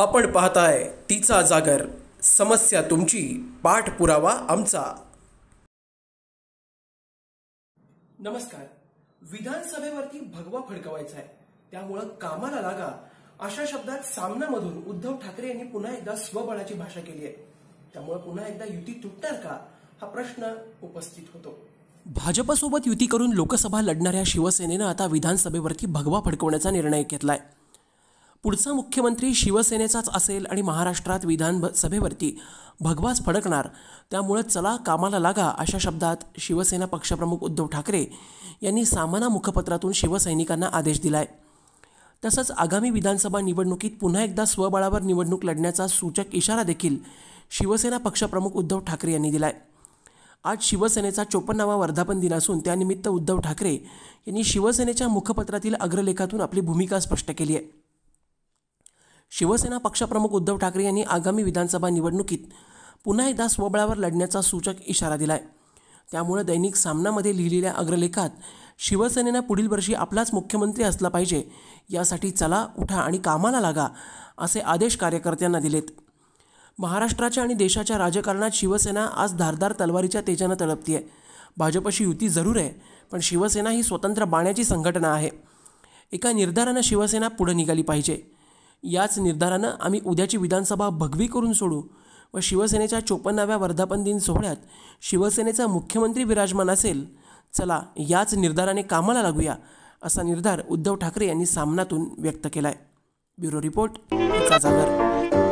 आपण पाहताय तिचा जागर समस्या तुमची पाठपुरावा आमचा नमस्कार विधानसभेवरती भगवा फडकवायचा आहे त्यामुळं कामाला लागा अशा शब्दात मधून उद्धव ठाकरे यांनी पुन्हा एकदा स्वबळाची भाषा केली आहे त्यामुळे पुन्हा एकदा युती तुटणार का हा प्रश्न उपस्थित होतो भाजपसोबत युती करून लोकसभा लढणाऱ्या शिवसेनेनं आता विधानसभेवरती भगवा फडकवण्याचा निर्णय घेतलाय पुढचा मुख्यमंत्री शिवसेनेचाच असेल आणि महाराष्ट्रात विधानसभेवरती भगवास फडकणार त्यामुळे चला कामाला लागा अशा शब्दात शिवसेना पक्षप्रमुख उद्धव ठाकरे यांनी सामना मुखपत्रातून शिवसैनिकांना आदेश दिला तसंच आगामी विधानसभा निवडणुकीत पुन्हा एकदा स्वबळावर निवडणूक लढण्याचा सूचक इशारा देखील शिवसेना पक्षप्रमुख उद्धव ठाकरे यांनी दिलाय आज शिवसेनेचा चोपन्नावा वर्धापन दिन असून त्यानिमित्त उद्धव ठाकरे यांनी शिवसेनेच्या मुखपत्रातील अग्रलेखातून आपली भूमिका स्पष्ट केली आहे शिवसेना पक्षप्रमुख उद्धव ठाकरे यांनी आगामी विधानसभा निवडणुकीत पुन्हा एकदा स्वबळावर लढण्याचा सूचक इशारा दिला आहे त्यामुळे दैनिक सामनामध्ये लिहिलेल्या अग्रलेखात शिवसेनेनं पुढील वर्षी आपलाच मुख्यमंत्री असला पाहिजे यासाठी चला उठा आणि कामाला लागा असे आदेश कार्यकर्त्यांना दिलेत महाराष्ट्राच्या आणि देशाच्या राजकारणात शिवसेना आज धारदार तलवारीच्या तेजानं तळपती आहे भाजपशी युती जरूर आहे पण शिवसेना ही स्वतंत्र बाण्याची संघटना आहे एका निर्धारानं शिवसेना पुढे निघाली पाहिजे याच निर्धारानं आम्ही उद्याची विधानसभा भगवी करून सोडू व शिवसेनेच्या चोपन्नाव्या वर्धापन दिन सोहळ्यात शिवसेनेचा मुख्यमंत्री विराजमान असेल चला याच निर्धाराने कामाला लागूया असा निर्धार उद्धव ठाकरे यांनी सामनातून व्यक्त केला आहे ब्युरो रिपोर्ट